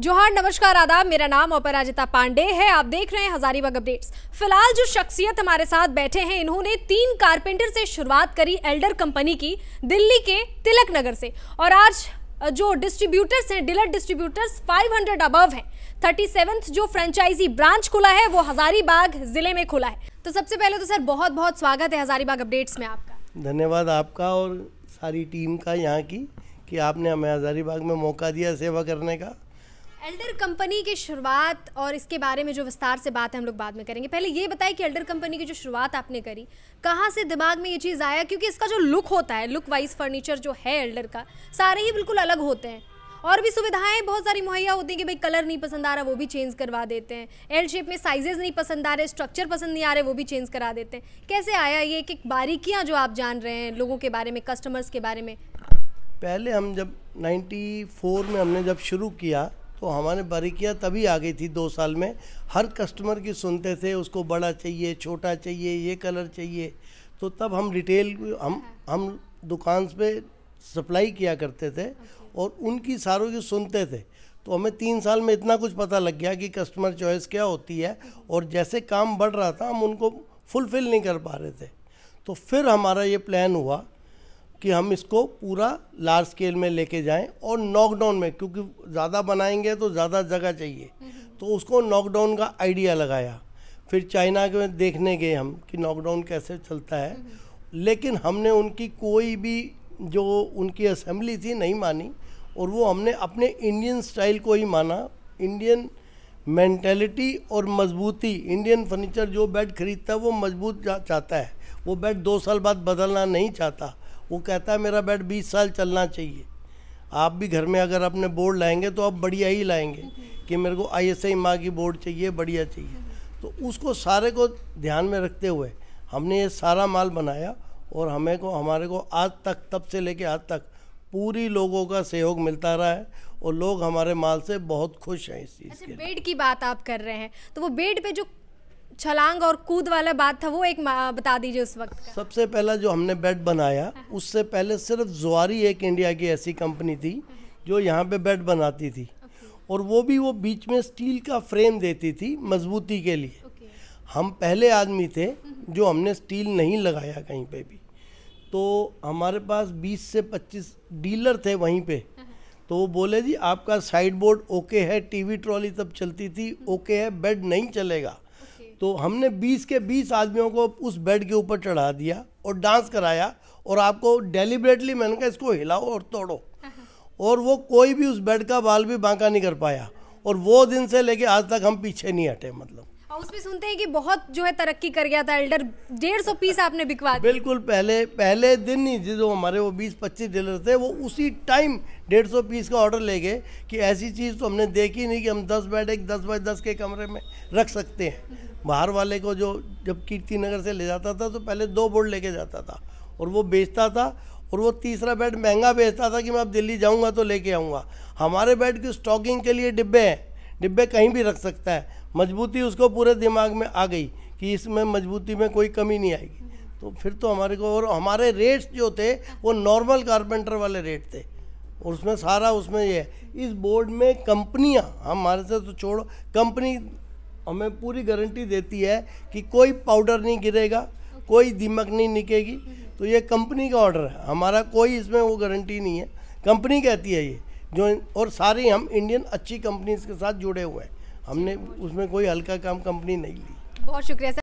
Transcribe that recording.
जोहार नमस्कार आदाब मेरा नाम अपराजिता पांडे है आप देख रहे हैं हजारीबाग अपडेट्स फिलहाल जो शख्सियत हमारे साथ बैठे हैं इन्होंने तीन कारपेंटर से शुरुआत करी एल्डर कंपनी की दिल्ली के तिलक नगर से और आज जो डिस्ट्रीब्यूटर्स हैं डीलर डिस्ट्रीब्यूटर्स 500 अबव है थर्टी जो फ्रेंचाइजी ब्रांच खुला है वो हजारीबाग जिले में खुला है तो सबसे पहले तो सर बहुत बहुत स्वागत है हजारीबाग अपडेट्स में आपका धन्यवाद आपका और सारी टीम का यहाँ की कि आपने हमें हजारीबाग में मौका दिया सेवा करने का एल्डर कंपनी की शुरुआत और इसके बारे में जो विस्तार से बात है हम लोग बाद में करेंगे पहले ये बताएं कि एल्डर कंपनी की जो शुरुआत आपने करी कहाँ से दिमाग में ये चीज़ आया क्योंकि इसका जो लुक होता है लुक वाइज फर्नीचर जो है एल्डर का सारे ही बिल्कुल अलग होते हैं और भी सुविधाएं बहुत सारी मुहैया होती हैं कि भाई कलर नहीं पसंद आ रहा वो भी चेंज करवा देते हैं एल शेप में साइजेज नहीं पसंद आ रहे स्ट्रक्चर पसंद नहीं आ रहे वो भी चेंज करा देते हैं कैसे आया ये कि बारीकियां जो आप जान रहे हैं लोगों के बारे में कस्टमर्स के बारे में पहले हम जब 94 में हमने जब शुरू किया तो हमारे बारीकियाँ तभी आ गई थी दो साल में हर कस्टमर की सुनते थे उसको बड़ा चाहिए छोटा चाहिए ये कलर चाहिए तो तब हम रिटेल हम हम दुकान पे सप्लाई किया करते थे और उनकी सारों की सुनते थे तो हमें तीन साल में इतना कुछ पता लग गया कि कस्टमर चॉइस क्या होती है और जैसे काम बढ़ रहा था हम उनको फुलफ़िल नहीं कर पा रहे थे तो फिर हमारा ये प्लान हुआ कि हम इसको पूरा लार्ज स्केल में लेके जाएं और नॉकडाउन में क्योंकि ज़्यादा बनाएंगे तो ज़्यादा जगह चाहिए तो उसको नॉकडाउन का आइडिया लगाया फिर चाइना के देखने गए हम कि नॉकडाउन कैसे चलता है लेकिन हमने उनकी कोई भी जो उनकी असेंबली थी नहीं मानी और वो हमने अपने इंडियन स्टाइल को ही माना इंडियन मैंटेलिटी और मजबूती इंडियन फर्नीचर जो बेड खरीदता है वो मजबूत चाहता है वो बेड दो साल बाद बदलना नहीं चाहता वो कहता है मेरा बेड बीस साल चलना चाहिए आप भी घर में अगर अपने बोर्ड लाएंगे तो आप बढ़िया ही लाएंगे कि मेरे को आई एस आई माँ की बोर्ड चाहिए बढ़िया चाहिए तो उसको सारे को ध्यान में रखते हुए हमने ये सारा माल बनाया और हमें को हमारे को आज तक तब से लेके आज तक पूरी लोगों का सहयोग मिलता रहा है और लोग हमारे माल से बहुत खुश हैं इस चीज़ अच्छा, के बेड की बात आप कर रहे हैं तो वो बेड पे जो छलांग और कूद वाला बात था वो एक बता दीजिए उस वक्त का। सबसे पहला जो हमने बेड बनाया हाँ। उससे पहले सिर्फ जुआरी एक इंडिया की ऐसी कंपनी थी जो यहाँ पे बेड बनाती थी और वो भी वो बीच में स्टील का फ्रेम देती थी मजबूती के लिए हम पहले आदमी थे जो हमने स्टील नहीं लगाया कहीं पे भी तो हमारे पास 20 से 25 डीलर थे वहीं पे हाँ। तो वो बोले जी आपका साइड बोर्ड ओके है टीवी ट्रॉली तब चलती थी हाँ। ओके है बेड नहीं चलेगा तो हमने 20 के 20 आदमियों को उस बेड के ऊपर चढ़ा दिया और डांस कराया और आपको डेलीबरेटली मैंने कहा इसको हिलाओ और तोड़ो और वो कोई भी उस बेड का बाल भी बांका नहीं कर पाया और वो दिन से लेके आज तक हम पीछे नहीं हटे मतलब उसमें सुनते हैं कि बहुत जो है तरक्की कर गया था एल्डर डेढ़ सौ पीस आपने बिकवा बिल्कुल पहले पहले दिन ही जो हमारे वो बीस पच्चीस डीलर थे वो उसी टाइम डेढ़ सौ पीस का ऑर्डर ले गए कि ऐसी चीज़ तो हमने देखी नहीं कि हम दस बेड एक दस बाय दस के कमरे में रख सकते हैं बाहर वाले को जो जब कीर्ति नगर से ले जाता था तो पहले दो बोर्ड लेके जाता था और वो बेचता था और वो तीसरा बेड महंगा बेचता था कि मैं अब दिल्ली जाऊँगा तो लेके आऊँगा हमारे बेड की स्टॉकिंग के लिए डिब्बे हैं डिब्बे कहीं भी रख सकता है मजबूती उसको पूरे दिमाग में आ गई कि इसमें मजबूती में कोई कमी नहीं आएगी तो फिर तो हमारे को और हमारे रेट्स जो थे वो नॉर्मल कारपेंटर वाले रेट थे और उसमें सारा उसमें ये है इस बोर्ड में कंपनियां हमारे से तो छोड़ो कंपनी हमें पूरी गारंटी देती है कि कोई पाउडर नहीं गिरेगा कोई दिमक नहीं निकेगी तो ये कंपनी का ऑर्डर है हमारा कोई इसमें वो गारंटी नहीं है कंपनी कहती है ये जो और सारी हम इंडियन अच्छी कंपनीज के साथ जुड़े हुए हैं हमने उसमें कोई हल्का काम कंपनी नहीं ली बहुत शुक्रिया